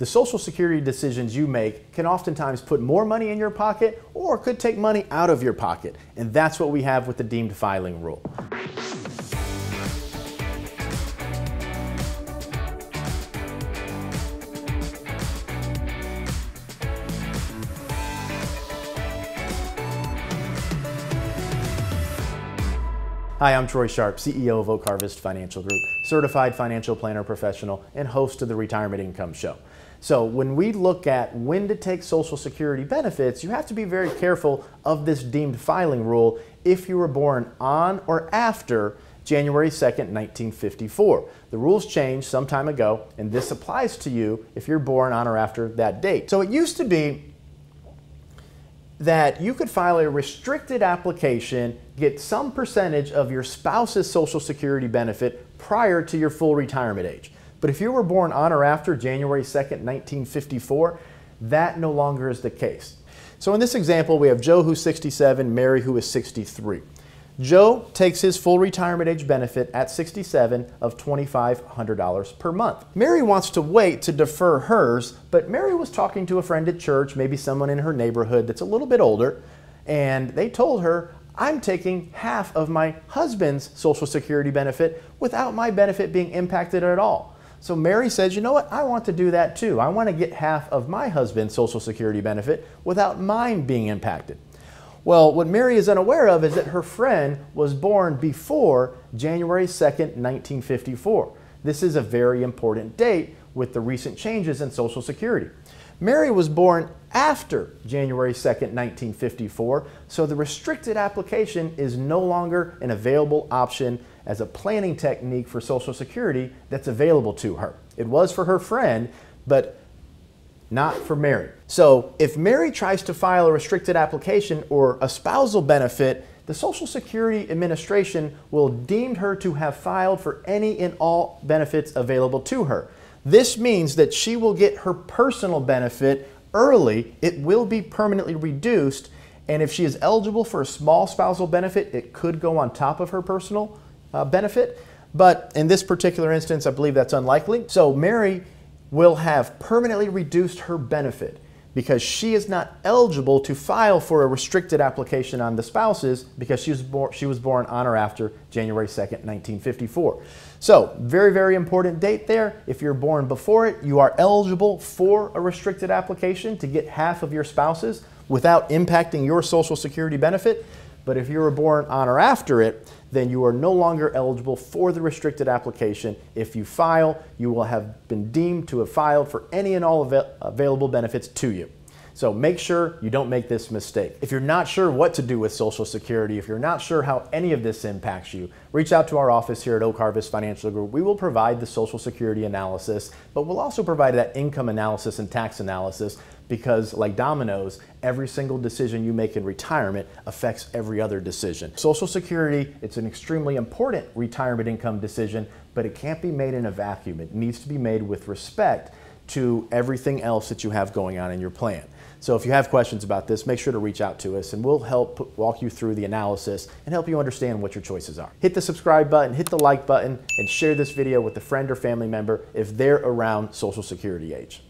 The Social Security decisions you make can oftentimes put more money in your pocket or could take money out of your pocket. And that's what we have with the deemed filing rule. Hi, I'm Troy Sharp, CEO of Oak Harvest Financial Group, certified financial planner professional, and host of the Retirement Income Show. So, when we look at when to take Social Security benefits, you have to be very careful of this deemed filing rule if you were born on or after January 2nd, 1954. The rules changed some time ago, and this applies to you if you're born on or after that date. So, it used to be that you could file a restricted application, get some percentage of your spouse's Social Security benefit prior to your full retirement age. But if you were born on or after January 2nd, 1954, that no longer is the case. So in this example, we have Joe who's 67, Mary who is 63. Joe takes his full retirement age benefit at 67 of $2,500 per month. Mary wants to wait to defer hers, but Mary was talking to a friend at church, maybe someone in her neighborhood that's a little bit older, and they told her, I'm taking half of my husband's Social Security benefit without my benefit being impacted at all. So Mary says, you know what, I want to do that too. I want to get half of my husband's Social Security benefit without mine being impacted. Well, what Mary is unaware of is that her friend was born before January 2nd, 1954. This is a very important date with the recent changes in Social Security. Mary was born after January 2nd, 1954, so the restricted application is no longer an available option as a planning technique for Social Security that's available to her. It was for her friend, but not for Mary. So if Mary tries to file a restricted application or a spousal benefit, the Social Security Administration will deem her to have filed for any and all benefits available to her. This means that she will get her personal benefit early, it will be permanently reduced, and if she is eligible for a small spousal benefit, it could go on top of her personal uh, benefit. But in this particular instance, I believe that's unlikely. So Mary will have permanently reduced her benefit because she is not eligible to file for a restricted application on the spouses because she was, born, she was born on or after January 2nd, 1954. So, very, very important date there. If you're born before it, you are eligible for a restricted application to get half of your spouses without impacting your Social Security benefit. But if you were born on or after it, then you are no longer eligible for the restricted application. If you file, you will have been deemed to have filed for any and all av available benefits to you. So make sure you don't make this mistake. If you're not sure what to do with Social Security, if you're not sure how any of this impacts you, reach out to our office here at Oak Harvest Financial Group. We will provide the Social Security analysis, but we'll also provide that income analysis and tax analysis because like dominoes, every single decision you make in retirement affects every other decision. Social Security, it's an extremely important retirement income decision, but it can't be made in a vacuum. It needs to be made with respect to everything else that you have going on in your plan. So if you have questions about this, make sure to reach out to us and we'll help walk you through the analysis and help you understand what your choices are. Hit the subscribe button, hit the like button, and share this video with a friend or family member if they're around Social Security age.